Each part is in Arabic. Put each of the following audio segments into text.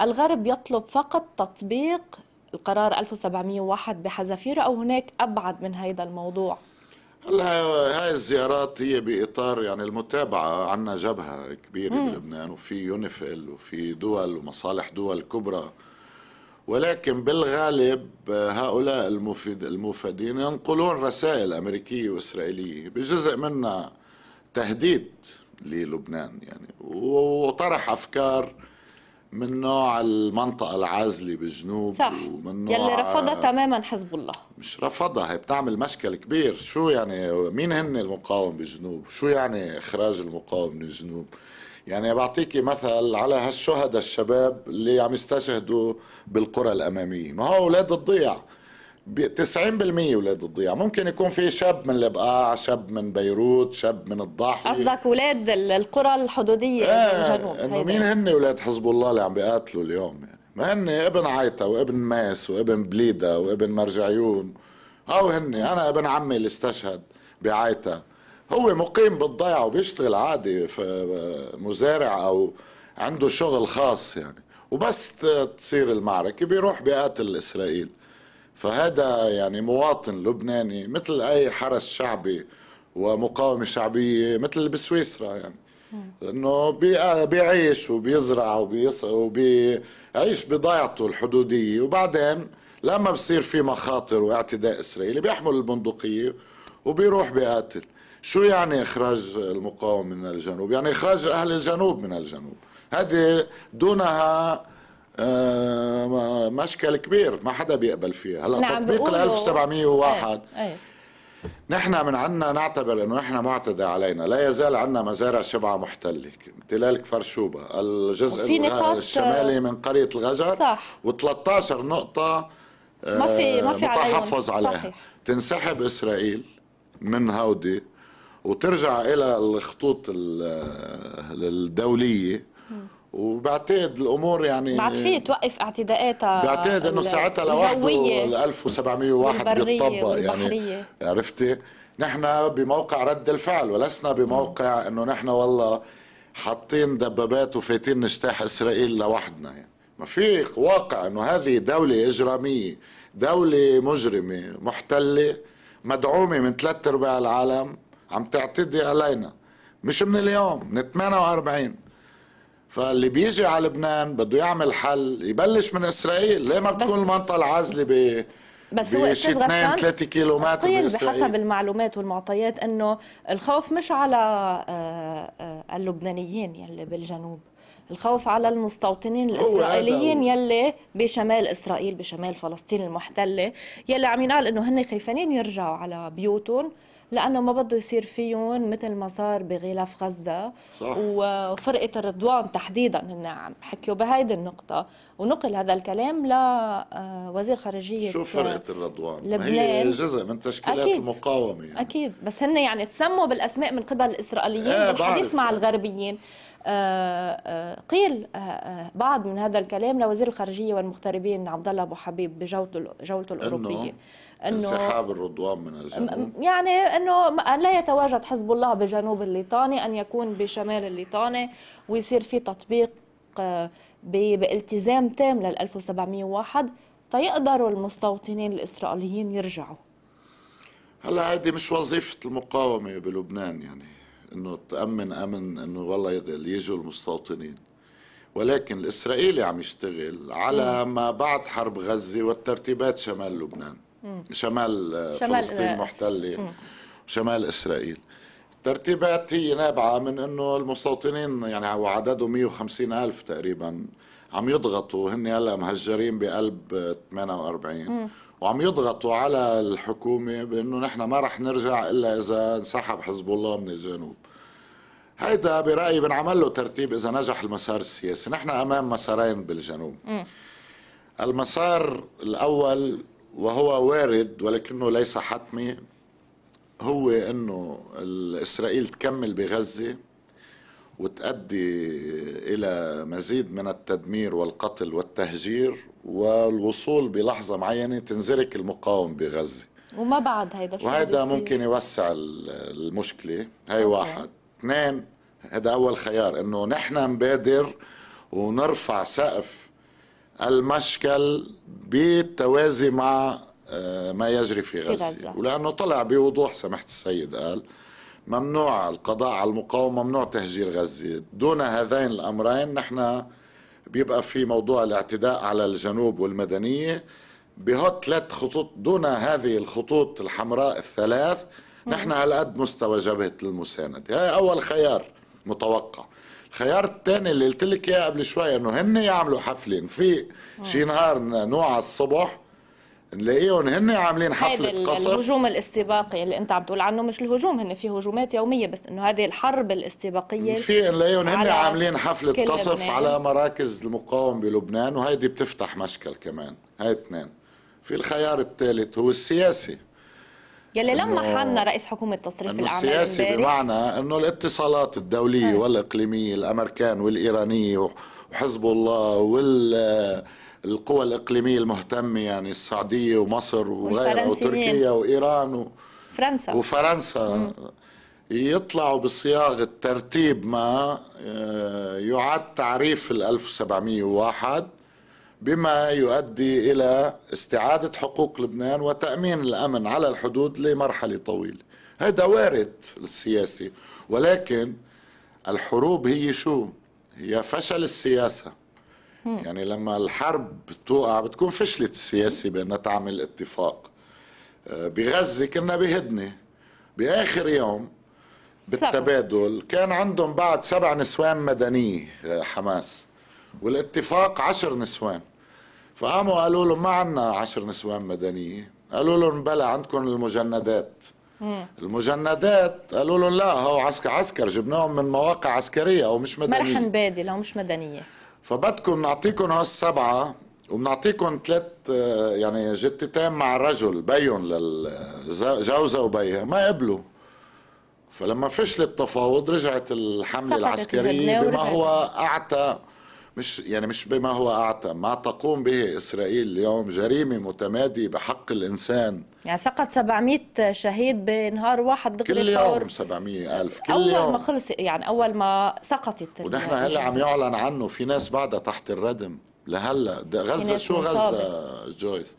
الغرب يطلب فقط تطبيق القرار 1701 بحذافيره أو هناك أبعد من هذا الموضوع هلا هاي الزيارات هي باطار يعني المتابعه عنا جبهه كبيره مم. بلبنان وفي يونيفيل وفي دول ومصالح دول كبرى ولكن بالغالب هؤلاء المفيد المفيدين ينقلون رسائل امريكيه واسرائيليه بجزء منها تهديد للبنان يعني وطرح افكار من نوع المنطقة العازلة بالجنوب صح ومن نوع يلي رفضها تماما حزب الله مش رفضها هي بتعمل مشكل كبير شو يعني مين هن المقاوم بالجنوب شو يعني إخراج المقاوم من الجنوب يعني بعطيكي مثل على هالشهداء الشباب اللي عم يستشهدوا بالقرى الأمامية ما هو أولاد الضيع 90% ولاد الضيعة ممكن يكون في شاب من البقاع شاب من بيروت شاب من الضاحية قصدك ولاد القرى الحدودية آه الجنوب انه مين هن ولاد حزب الله اللي عم بيقاتلوا اليوم يعني ما هن ابن عيطة وابن ماس وابن بليدة وابن مرجعيون او هن انا ابن عمي اللي استشهد بعيطة هو مقيم بالضيعة وبيشتغل عادي في مزارع او عنده شغل خاص يعني وبس تصير المعركة بيروح بيقاتل اسرائيل فهذا يعني مواطن لبناني مثل أي حرس شعبي ومقاومة شعبية مثل بسويسرا يعني انه بيعيش وبيزرع وبيص... وبيعيش بضيعته الحدوديه وبعدين لما بصير في مخاطر واعتداء اسرائيلي بيحمل البندقيه وبيروح بيقاتل شو يعني اخراج المقاومه من الجنوب يعني اخراج اهل الجنوب من الجنوب هذه دونها آه، مشكل كبير ما حدا بيقبل فيه هلا نعم، تطبيق ال 1701 إيه، إيه. نحن من عنا نعتبر انه نحن معتدى علينا لا يزال عنا مزارع شبعة محتلة امتلال شوبة الجزء الشمالي من قرية الغجر صح و13 نقطة ما في ما آه، في متحفظ عليها صحيح. تنسحب اسرائيل من هودي وترجع الى الخطوط الدوليه وبعتقد الامور يعني بعد في توقف اعتداءاتها بعتقد انه ساعتها لوحده ال 1701 بيطبق يعني عرفتي؟ نحن بموقع رد الفعل ولسنا بموقع انه نحن والله حاطين دبابات وفاتين نجتاح اسرائيل لوحدنا يعني ما في واقع انه هذه دولة اجرامية دولة مجرمة محتلة مدعومة من ثلاث ارباع العالم عم تعتدي علينا مش من اليوم من 48 فاللي بيجي على لبنان بده يعمل حل يبلش من اسرائيل ليه ما بتكون المنطقه العازله ب بس هو استاذ غسان 2 بحسب المعلومات والمعطيات انه الخوف مش على آه، آه، اللبنانيين يلي بالجنوب الخوف على المستوطنين الاسرائيليين يلي بشمال اسرائيل بشمال فلسطين المحتله يلي عم ينقال انه هن خايفين يرجعوا على بيوتهم لانه ما بده يصير فيهم مثل ما صار بغلاف غزه صح. وفرقه الرضوان تحديدا هن عم حكيوا بهيدي النقطه ونقل هذا الكلام لوزير آه، خارجيه شو آه، فرقه الرضوان؟ لبنان هي جزء من تشكيلات أكيد. المقاومه يعني. اكيد بس هن يعني تسموا بالاسماء من قبل الاسرائيليين آه بالحديث مع الغربيين آه، قيل بعض من هذا الكلام لوزير الخارجيه والمغتربين عبد الله ابو حبيب بجولته الاوروبيه انسحاب الرضوان من الجنوب يعني انه لا يتواجد حزب الله بجنوب الليطاني ان يكون بشمال الليطاني ويصير في تطبيق آه، بالتزام تام لل 1701 تيقدروا المستوطنين الاسرائيليين يرجعوا هلا هذه مش وظيفه المقاومه بلبنان يعني انه تامن امن انه والله يجوا المستوطنين ولكن الاسرائيلي عم يشتغل على ما بعد حرب غزه والترتيبات شمال لبنان شمال, آه، شمال فلسطين المحتله آه، وشمال اسرائيل ترتيبات هي نابعه من انه المستوطنين يعني وعددهم 150 الف تقريبا عم يضغطوا هن هلا مهجرين بقلب 48 وعم يضغطوا على الحكومه بانه نحن ما رح نرجع الا اذا انسحب حزب الله من الجنوب هيدا برايي بنعمل له ترتيب اذا نجح المسار السياسي نحن امام مسارين بالجنوب م. المسار الاول وهو وارد ولكنه ليس حتمي هو انه اسرائيل تكمل بغزه وتؤدي الى مزيد من التدمير والقتل والتهجير والوصول بلحظه معينه تنزرك المقاومه بغزه وما بعد هيدا شو وهيدا ممكن يوسع المشكله هي واحد اثنين هذا اول خيار انه نحن نبادر ونرفع سقف المشكل بالتوازي مع آه، ما يجري في غزة, في غزة. ولأنه طلع بوضوح سمحت السيد قال ممنوع القضاء على المقاومة ممنوع تهجير غزة دون هذين الأمرين نحن بيبقى في موضوع الاعتداء على الجنوب والمدنية بهوت ثلاث خطوط دون هذه الخطوط الحمراء الثلاث نحن على قد مستوى جبهة المساندة هي أول خيار متوقع الخيار الثاني اللي قلت لك اياه قبل شوي انه هن يعملوا حفله في شي نهار نوع الصبح نلاقيهم هن عاملين حفله قصف الهجوم الاستباقي اللي انت عم تقول عنه مش الهجوم هن في هجومات يوميه بس انه هذه الحرب الاستباقيه في نلاقيهم هن عاملين حفله قصف لبنان. على مراكز المقاومه بلبنان وهيدي بتفتح مشكل كمان هاي اثنين في الخيار الثالث هو السياسي يلي لما حنا رئيس حكومة تصريف الأعمال السياسي بمعنى أنه الاتصالات الدولية هاي. والإقليمية الأمريكان والإيرانية وحزب الله وال القوى الإقليمية المهتمة يعني السعودية ومصر وغيرها وتركيا وإيران و... فرنسا وفرنسا مم. يطلعوا بصياغة ترتيب ما آه، يعاد تعريف ال 1701 بما يؤدي إلى استعادة حقوق لبنان وتأمين الأمن على الحدود لمرحلة طويلة هذا وارد السياسي ولكن الحروب هي شو؟ هي فشل السياسة يعني لما الحرب توقع بتكون فشلت السياسة بأنها تعمل اتفاق آه، بغزة كنا بهدنة بآخر يوم بالتبادل كان عندهم بعد سبع نسوان مدنية آه، حماس والاتفاق عشر نسوان فقاموا قالوا له ما عندنا عشر نسوان مدنيه قالوا لهم بلا عندكم المجندات المجندات قالوا لهم لا هو عسكر عسكر جبناهم من مواقع عسكريه او مش مدنيه مرحا بادل هو مش مدنيه فبدكم نعطيكم هالسبعه وبنعطيكم ثلاث يعني جتتين مع الرجل بيهم للجوزه وبيها ما قبلوا فلما فشل التفاوض رجعت الحمله العسكريه بما هو اعتى مش يعني مش بما هو أعتى ما تقوم به إسرائيل اليوم جريمة متمادية بحق الإنسان يعني سقط 700 شهيد بنهار واحد ضد كل يوم 700 ألف كل أول يوم. ما خلص يعني أول ما سقطت ونحن هلا عم يعلن عنه في ناس بعدها تحت الردم لهلا غزة شو غزة جويس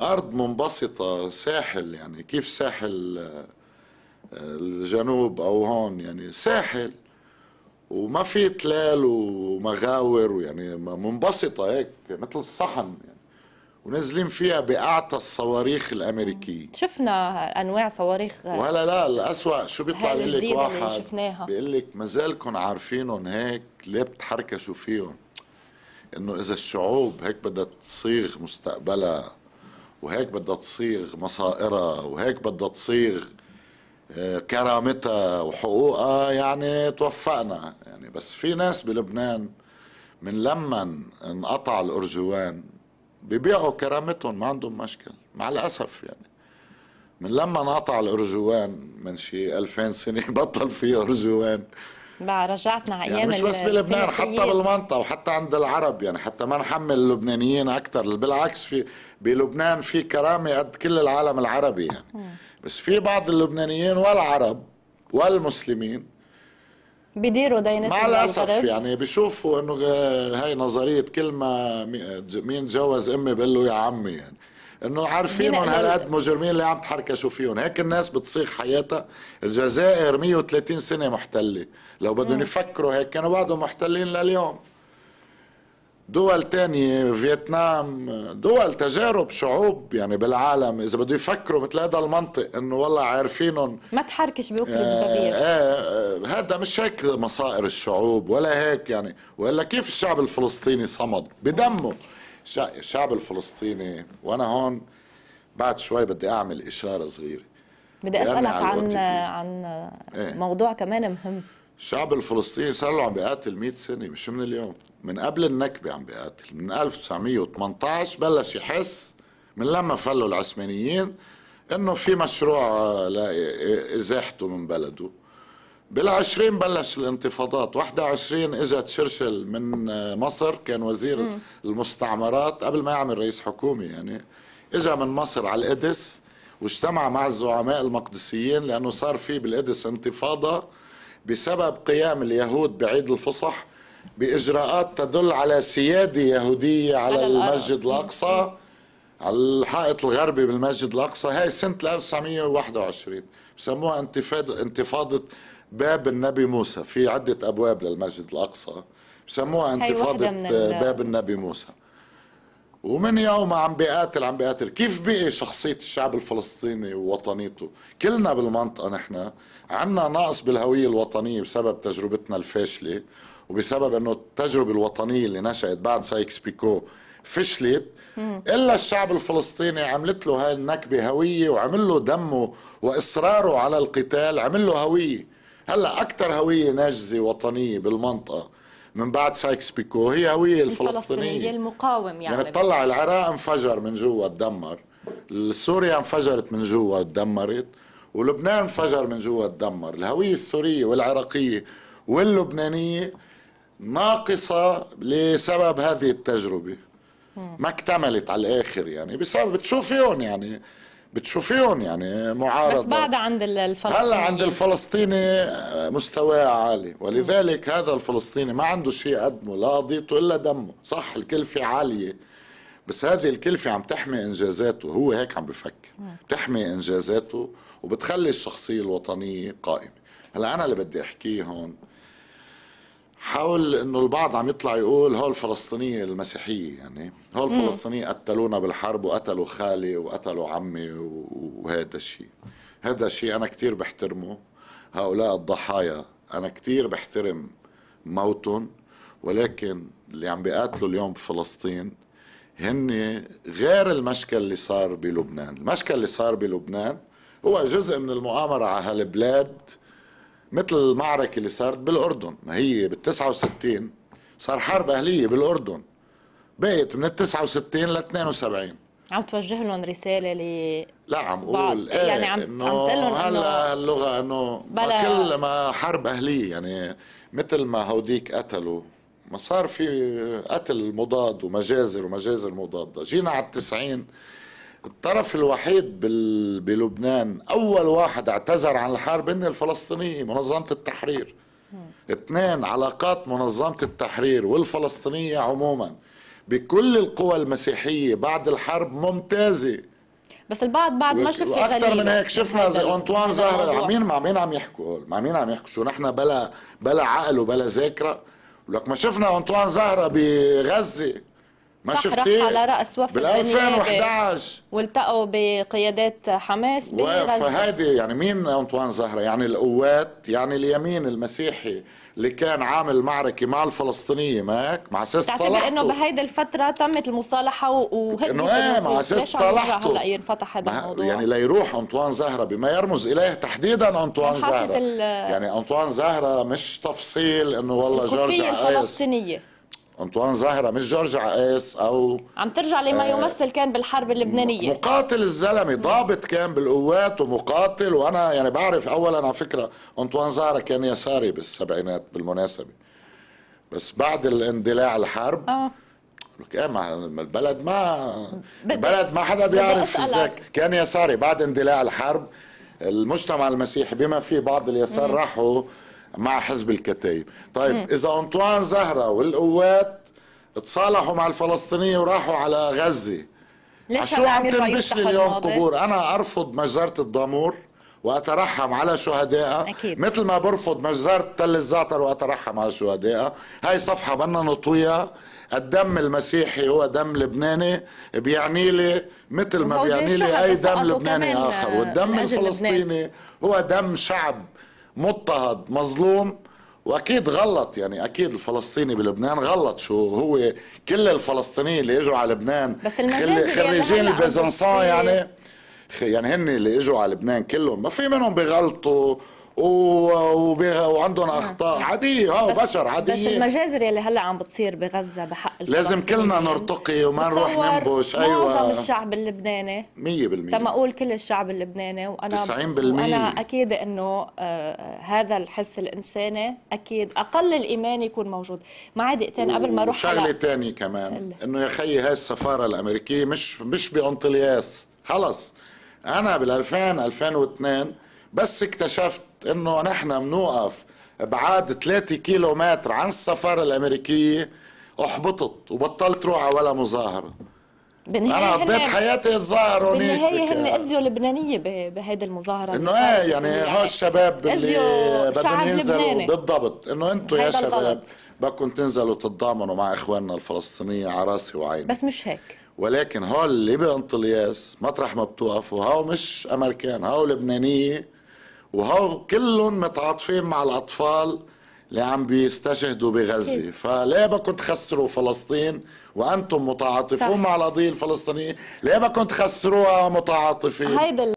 أرض منبسطة ساحل يعني كيف ساحل آه، الجنوب أو هون يعني ساحل وما في تلال ومغاور ويعني منبسطة هيك مثل الصحن يعني ونازلين فيها بأعطى الصواريخ الأمريكية شفنا أنواع صواريخ ولا لا الأسوأ شو بيطلع بيقول لك واحد بيقول لك ما زالكم عارفينهم هيك ليه بتحركشوا فيهم إنه إذا الشعوب هيك بدها تصيغ مستقبلها وهيك بدها تصيغ مصائرها وهيك بدها تصيغ كرامتها وحقوقها يعني توفقنا يعني بس في ناس بلبنان من لما انقطع الأرجوان ببيعوا كرامتهم ما عندهم مشكل مع الأسف يعني من لما انقطع الأرجوان من شي 2000 سنة بطل في أرجوان مع رجعتنا على يعني مش بس بلبنان حتى بالمنطقه وحتى عند العرب يعني حتى ما نحمل اللبنانيين اكثر بالعكس في بلبنان في كرامه قد كل العالم العربي يعني بس في بعض اللبنانيين والعرب والمسلمين بيديروا دينتهم مع الاسف يعني بيشوفوا انه آه، هاي نظريه كل ما مين تجوز امي بقول له يا عمي يعني انه عارفينهم هالقد مجرمين اللي عم تحركشوا فيهم هيك الناس بتصيغ حياتها الجزائر 130 سنه محتله لو بدهم يفكروا هيك كانوا بعدهم محتلين لليوم دول تانية فيتنام دول تجارب شعوب يعني بالعالم إذا بده يفكروا مثل هذا المنطق إنه والله عارفينهم ما تحركش بوقت الضبيب آه،, آه آه هذا مش هيك مصائر الشعوب ولا هيك يعني وإلا كيف الشعب الفلسطيني صمد بدمه الشعب الفلسطيني وانا هون بعد شوي بدي اعمل اشاره صغيره بدي اسالك عن عن إيه. موضوع كمان مهم الشعب الفلسطيني صار له عم بيقاتل 100 سنه مش من اليوم من قبل النكبه عم بيقاتل من 1918 بلش يحس من لما فلوا العثمانيين انه في مشروع لازاحته من بلده بالعشرين بلش الانتفاضات 21 اجى تشرشل من آه، مصر كان وزير م. المستعمرات قبل ما يعمل رئيس حكومة يعني اجى من مصر على القدس واجتمع مع الزعماء المقدسيين لأنه صار في بالقدس انتفاضة بسبب قيام اليهود بعيد الفصح بإجراءات تدل على سيادة يهودية على, على المسجد الأقصى على الحائط الغربي بالمسجد الأقصى هاي سنة 1921 بسموها انتفاضة انتفاضة باب النبي موسى في عدة أبواب للمسجد الأقصى بسموها انتفاضة آه، باب النبي موسى ومن يوم عم بيقاتل عم بيقاتل كيف بقي شخصية الشعب الفلسطيني ووطنيته كلنا بالمنطقة نحن عنا نقص بالهوية الوطنية بسبب تجربتنا الفاشلة وبسبب انه التجربة الوطنية اللي نشأت بعد سايكس بيكو فشلت الا الشعب الفلسطيني عملت له هاي النكبة هوية وعمل له دمه واصراره على القتال عمل له هوية هلا اكثر هويه ناجزه وطنيه بالمنطقه من بعد سايكس بيكو هي هوية الفلسطينية الفلسطينية المقاوم يعني يعني طلع العراق انفجر من جوا تدمر سوريا انفجرت من جوا تدمرت ولبنان انفجر من جوا تدمر الهوية السورية والعراقية واللبنانية ناقصة لسبب هذه التجربة ما اكتملت على الآخر يعني بسبب تشوفيهم يعني بتشوفيهم يعني معارضه بس بعد عند الفلسطيني هلا عند الفلسطيني مستواه عالي ولذلك هذا الفلسطيني ما عنده شيء يقدمه لا قضيته الا دمه صح الكلفه عاليه بس هذه الكلفة عم تحمي إنجازاته هو هيك عم بفكر بتحمي إنجازاته وبتخلي الشخصية الوطنية قائمة هلا أنا اللي بدي أحكيه هون حول انه البعض عم يطلع يقول هول الفلسطينيه المسيحيه يعني هول الفلسطينيه قتلونا بالحرب وقتلوا خالي وقتلوا عمي وهذا الشيء هذا الشيء انا كثير بحترمه هؤلاء الضحايا انا كثير بحترم موتهم ولكن اللي عم بيقاتلوا اليوم بفلسطين هن غير المشكل اللي صار بلبنان المشكل اللي صار بلبنان هو جزء من المؤامرة على هالبلاد مثل المعركة اللي صارت بالأردن ما هي بال 69 صار حرب أهلية بالأردن بقيت من ال 69 ل 72 عم توجه لهم رسالة ل لا عم قول ايه يعني عم إيه، انه هلا اللغة انه بلا... كل ما حرب أهلية يعني مثل ما هوديك قتلوا ما صار في قتل مضاد ومجازر ومجازر مضاده جينا على التسعين الطرف الوحيد بلبنان اول واحد اعتذر عن الحرب ان الفلسطينيه منظمه التحرير اثنين علاقات منظمه التحرير والفلسطينيه عموما بكل القوى المسيحيه بعد الحرب ممتازه بس البعض بعد ما شفنا اكثر من هيك شفنا زي انطوان زهر مع مين مع مين عم يحكوا مع مين عم يحكوا شو نحن بلا بلا عقل وبلا ذاكره ولك ما شفنا انطوان زهره بغزه ما شفتي على راس وفد بال 2011 والتقوا بقيادات حماس فهيدي يعني مين انطوان زهره يعني القوات يعني اليمين المسيحي اللي كان عامل معركه مع الفلسطينيه ماك مع اساس صلاحته انه بهيدي الفتره تمت المصالحه وهدت انه ايه مع اساس صلاحته هلا ينفتح هذا الموضوع يعني ليروح انطوان زهره بما يرمز اليه تحديدا انطوان زهره يعني انطوان زهره مش تفصيل انه والله جورج الفلسطينيه انطوان زهره مش جورج عقاس او عم ترجع لما آه يمثل كان بالحرب اللبنانيه مقاتل الزلمه ضابط كان بالقوات ومقاتل وانا يعني بعرف اولا على فكره انطوان زهره كان يساري بالسبعينات بالمناسبه بس بعد الاندلاع الحرب آه. لك ايه ما البلد ما البلد ما حدا بيعرف ازيك كان يساري بعد اندلاع الحرب المجتمع المسيحي بما فيه بعض اليسار راحوا مع حزب الكتايب طيب مم. إذا أنطوان زهرة والقوات تصالحوا مع الفلسطينية وراحوا على غزة ليش عم تنبشني اليوم قبور أنا أرفض مجزرة الضامور واترحم على شهدائها أكيد. مثل ما برفض مجزرة تل الزعتر واترحم على شهدائها هاي صفحة بدنا نطويها الدم المسيحي هو دم لبناني بيعني لي مثل ما بيعني لي اي دم لبناني اخر والدم الفلسطيني لبنان. هو دم شعب مضطهد مظلوم واكيد غلط يعني اكيد الفلسطيني بلبنان غلط شو هو كل الفلسطينيين اللي اجوا على لبنان خل... خريجين البيزنسان يعني يعني هن اللي اجوا على لبنان كلهم ما في منهم بغلطوا وعندهم آه. اخطاء عاديه اه بشر عاديه بس المجازر يلي هلا عم بتصير بغزه بحق لازم كلنا نرتقي وما نروح ننبش ايوه معظم الشعب اللبناني 100% تم اقول كل الشعب اللبناني وانا 90% وانا اكيد انه آه هذا الحس الانساني اكيد اقل الايمان يكون موجود مع دقيقتين قبل ما اروح شغله ثانيه كمان انه يا خيي هاي السفاره الامريكيه مش مش بانطلياس خلص انا بال 2000 2002 بس اكتشفت انه نحن بنوقف بعاد 3 كيلو متر عن السفاره الامريكيه احبطت وبطلت روح على ولا مظاهره انا قضيت حياتي اتظاهر هونيك بالنهايه هن ازيو لبنانيه بهيدي المظاهره انه ايه يعني, يعني هو الشباب اللي بدهم ينزلوا بالضبط انه انتم يا شباب بدكم تنزلوا تتضامنوا مع اخواننا الفلسطينية على راسي وعيني بس مش هيك ولكن هول اللي بانطلياس مطرح ما بتوقفوا هاو مش امريكان هاو لبنانيه وهو كلهم متعاطفين مع الأطفال اللي عم بيستشهدوا بغزة فليه بدكم تخسروا فلسطين وأنتم متعاطفون مع القضية الفلسطينية ليه بدكم تخسروها متعاطفين هيدا